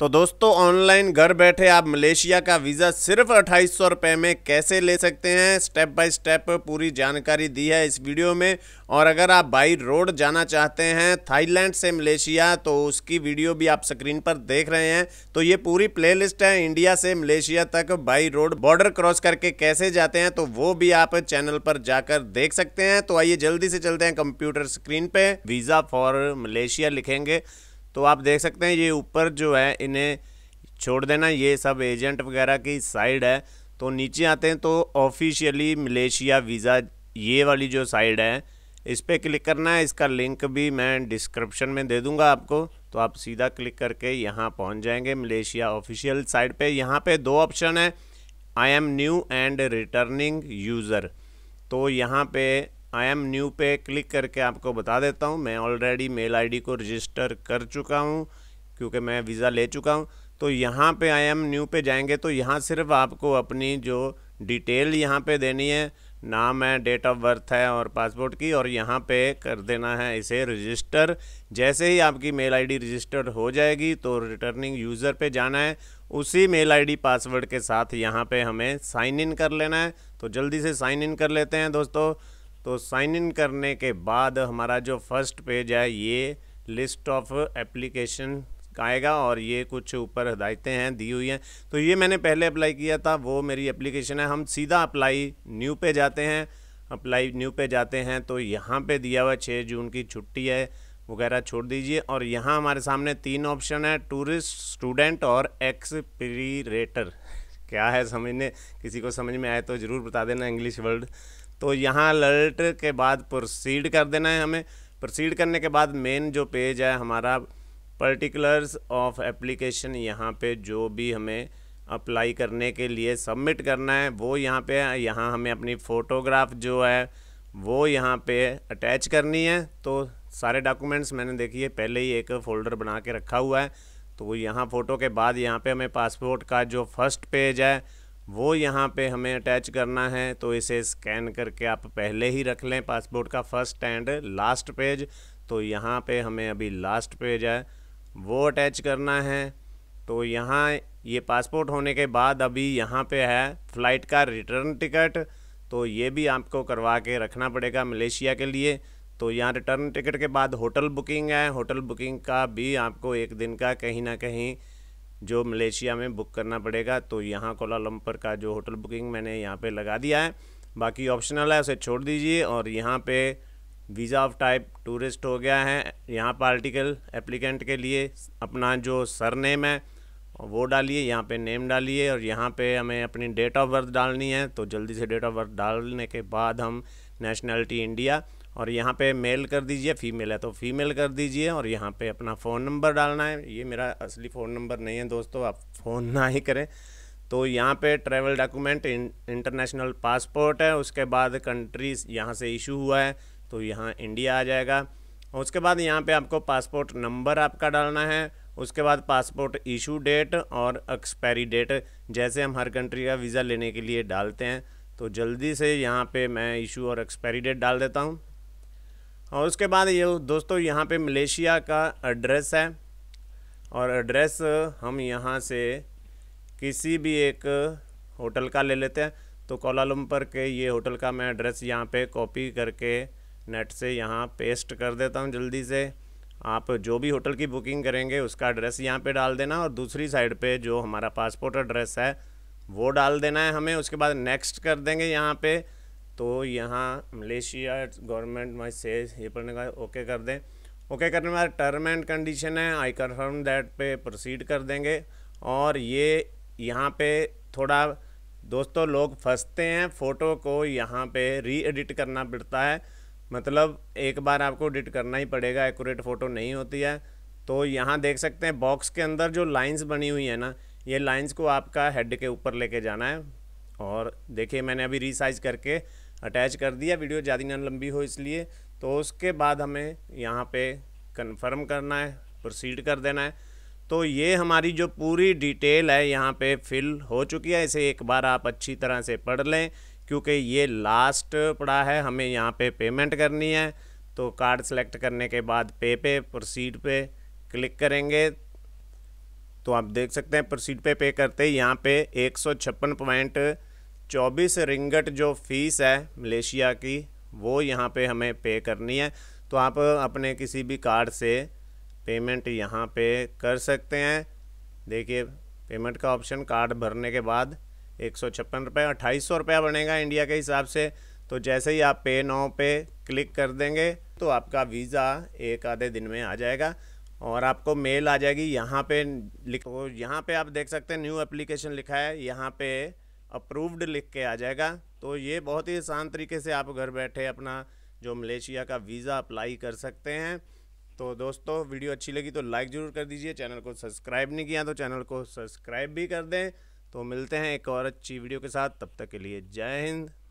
तो दोस्तों ऑनलाइन घर बैठे आप मलेशिया का वीज़ा सिर्फ अट्ठाईस सौ रुपये में कैसे ले सकते हैं स्टेप बाय स्टेप पूरी जानकारी दी है इस वीडियो में और अगर आप बाई रोड जाना चाहते हैं थाईलैंड से मलेशिया तो उसकी वीडियो भी आप स्क्रीन पर देख रहे हैं तो ये पूरी प्लेलिस्ट है इंडिया से मलेशिया तक बाई रोड बॉर्डर क्रॉस करके कैसे जाते हैं तो वो भी आप चैनल पर जाकर देख सकते हैं तो आइए जल्दी से चलते हैं कंप्यूटर स्क्रीन पर वीज़ा फॉर मलेशिया लिखेंगे तो आप देख सकते हैं ये ऊपर जो है इन्हें छोड़ देना ये सब एजेंट वगैरह की साइड है तो नीचे आते हैं तो ऑफिशियली मलेशिया वीज़ा ये वाली जो साइड है इस पर क्लिक करना है इसका लिंक भी मैं डिस्क्रिप्शन में दे दूंगा आपको तो आप सीधा क्लिक करके यहाँ पहुँच जाएंगे मलेशिया ऑफिशियल साइड पे यहाँ पे दो ऑप्शन है I am new and returning user तो यहाँ पे आई एम न्यू पे क्लिक करके आपको बता देता हूँ मैं ऑलरेडी मेल आईडी को रजिस्टर कर चुका हूँ क्योंकि मैं वीज़ा ले चुका हूँ तो यहाँ पे आई एम न्यू पे जाएंगे तो यहाँ सिर्फ आपको अपनी जो डिटेल यहाँ पे देनी है नाम है डेट ऑफ बर्थ है और पासपोर्ट की और यहाँ पे कर देना है इसे रजिस्टर जैसे ही आपकी मेल आईडी रजिस्टर हो जाएगी तो रिटर्निंग यूज़र पे जाना है उसी मेल आईडी पासवर्ड के साथ यहाँ पे हमें साइन इन कर लेना है तो जल्दी से साइन इन कर लेते हैं दोस्तों तो साइन इन करने के बाद हमारा जो फर्स्ट पेज है ये लिस्ट ऑफ एप्लीकेशन आएगा और ये कुछ ऊपर हदायतें हैं दी हुई हैं तो ये मैंने पहले अप्लाई किया था वो मेरी एप्लीकेशन है हम सीधा अप्लाई न्यू पे जाते हैं अप्लाई न्यू पे जाते हैं तो यहाँ पे दिया हुआ छः जून की छुट्टी है वगैरह छोड़ दीजिए और यहाँ हमारे सामने तीन ऑप्शन है टूरिस्ट स्टूडेंट और एक्सपीरेटर क्या है समझने किसी को समझ में आए तो ज़रूर बता देना इंग्लिश वर्ल्ड तो यहाँ अलर्ट के बाद प्रोसीड कर देना है हमें प्रोसीड करने के बाद मेन जो पेज है हमारा पर्टिकुलर्स ऑफ एप्लीकेशन यहाँ पे जो भी हमें अप्लाई करने के लिए सबमिट करना है वो यहाँ पे है यहाँ हमें अपनी फ़ोटोग्राफ जो है वो यहाँ पे अटैच करनी है तो सारे डॉक्यूमेंट्स मैंने देखिए पहले ही एक फ़ोल्डर बना के रखा हुआ है तो यहाँ फ़ोटो के बाद यहाँ पे हमें पासपोर्ट का जो फर्स्ट पेज है वो यहाँ पे हमें अटैच करना है तो इसे स्कैन करके आप पहले ही रख लें पासपोर्ट का फर्स्ट एंड लास्ट पेज तो यहाँ पे हमें अभी लास्ट पेज है वो अटैच करना है तो यहाँ ये पासपोर्ट होने के बाद अभी यहाँ पे है फ़्लाइट का रिटर्न टिकट तो ये भी आपको करवा के रखना पड़ेगा मलेशिया के लिए तो यहाँ रिटर्न टिकट के बाद होटल बुकिंग है होटल बुकिंग का भी आपको एक दिन का कहीं ना कहीं जो मलेशिया में बुक करना पड़ेगा तो यहाँ कोलालंपर का जो होटल बुकिंग मैंने यहाँ पे लगा दिया है बाकी ऑप्शनल है उसे छोड़ दीजिए और यहाँ पे वीज़ा ऑफ टाइप टूरिस्ट हो गया है यहाँ पर आर्टिकल एप्लीकेंट के लिए अपना जो सरनेम है वो डालिए यहाँ पे नेम डालिए और यहाँ पे हमें अपनी डेट ऑफ बर्थ डालनी है तो जल्दी से डेट ऑफ बर्थ डालने के बाद हम नेशनलिटी इंडिया और यहाँ पे मेल कर दीजिए फीमेल है तो फीमेल कर दीजिए और यहाँ पे अपना फ़ोन नंबर डालना है ये मेरा असली फ़ोन नंबर नहीं है दोस्तों आप फ़ोन ना ही करें तो यहाँ पे ट्रैवल डॉक्यूमेंट इंटरनेशनल पासपोर्ट है उसके बाद कंट्री यहाँ से इशू हुआ है तो यहाँ इंडिया आ जाएगा उसके बाद यहाँ पर आपको पासपोर्ट नंबर आपका डालना है उसके बाद पासपोर्ट इशू डेट और एक्सपायरी डेट जैसे हम हर कंट्री का वीज़ा लेने के लिए डालते हैं तो जल्दी से यहाँ पे मैं इशू और एक्सपायरी डेट डाल देता हूँ और उसके बाद ये दोस्तों यहाँ पे मलेशिया का एड्रेस है और एड्रेस हम यहाँ से किसी भी एक होटल का ले लेते हैं तो कोलालमपुर के ये होटल का मैं एड्रेस यहाँ पे कॉपी करके नेट से यहाँ पेस्ट कर देता हूँ जल्दी से आप जो भी होटल की बुकिंग करेंगे उसका एड्रेस यहाँ पे डाल देना और दूसरी साइड पे जो हमारा पासपोर्ट एड्रेस है वो डाल देना है हमें उसके बाद नेक्स्ट कर देंगे यहाँ पर तो यहाँ मलेशिया गवर्नमेंट माई से ये पढ़ने का ओके कर दें ओके करने में टर्म एंड कंडीशन है आई कन्फर्म दैट पे प्रोसीड कर देंगे और ये यहाँ पे थोड़ा दोस्तों लोग फंसते हैं फ़ोटो को यहाँ पे री एडिट करना पड़ता है मतलब एक बार आपको एडिट करना ही पड़ेगा एक्यूरेट फ़ोटो नहीं होती है तो यहाँ देख सकते हैं बॉक्स के अंदर जो लाइंस बनी हुई है ना ये लाइंस को आपका हेड के ऊपर लेके जाना है और देखिए मैंने अभी रिसाइज करके अटैच कर दिया वीडियो ज़्यादा ना लंबी हो इसलिए तो उसके बाद हमें यहाँ पे कंफर्म करना है प्रोसीड कर देना है तो ये हमारी जो पूरी डिटेल है यहाँ पे फिल हो चुकी है इसे एक बार आप अच्छी तरह से पढ़ लें क्योंकि ये लास्ट पड़ा है हमें यहाँ पे पेमेंट करनी है तो कार्ड सेलेक्ट करने के बाद पे पे प्रोसीड पे क्लिक करेंगे तो आप देख सकते हैं प्रोसीड पे पे करते ही यहाँ पे एक सौ चौबीस रिंगट जो फ़ीस है मलेशिया की वो यहाँ पे हमें पे करनी है तो आप अपने किसी भी कार्ड से पेमेंट यहाँ पे कर सकते हैं देखिए पेमेंट का ऑप्शन कार्ड भरने के बाद एक सौ छप्पन रुपये अट्ठाईस सौ रुपया बनेगा इंडिया के हिसाब से तो जैसे ही आप पे नाउ पे क्लिक कर देंगे तो आपका वीज़ा एक आधे दिन में आ जाएगा और आपको मेल आ जाएगी यहाँ पे लिख तो यहाँ पे आप देख सकते हैं न्यू एप्लीकेशन लिखा है यहाँ पे अप्रूव्ड लिख के आ जाएगा तो ये बहुत ही आसान तरीके से आप घर बैठे अपना जो मलेशिया का वीज़ा अप्लाई कर सकते हैं तो दोस्तों वीडियो अच्छी लगी तो लाइक ज़रूर कर दीजिए चैनल को सब्सक्राइब नहीं किया तो चैनल को सब्सक्राइब भी कर दें तो मिलते हैं एक और अच्छी वीडियो के साथ तब तक के लिए जय हिंद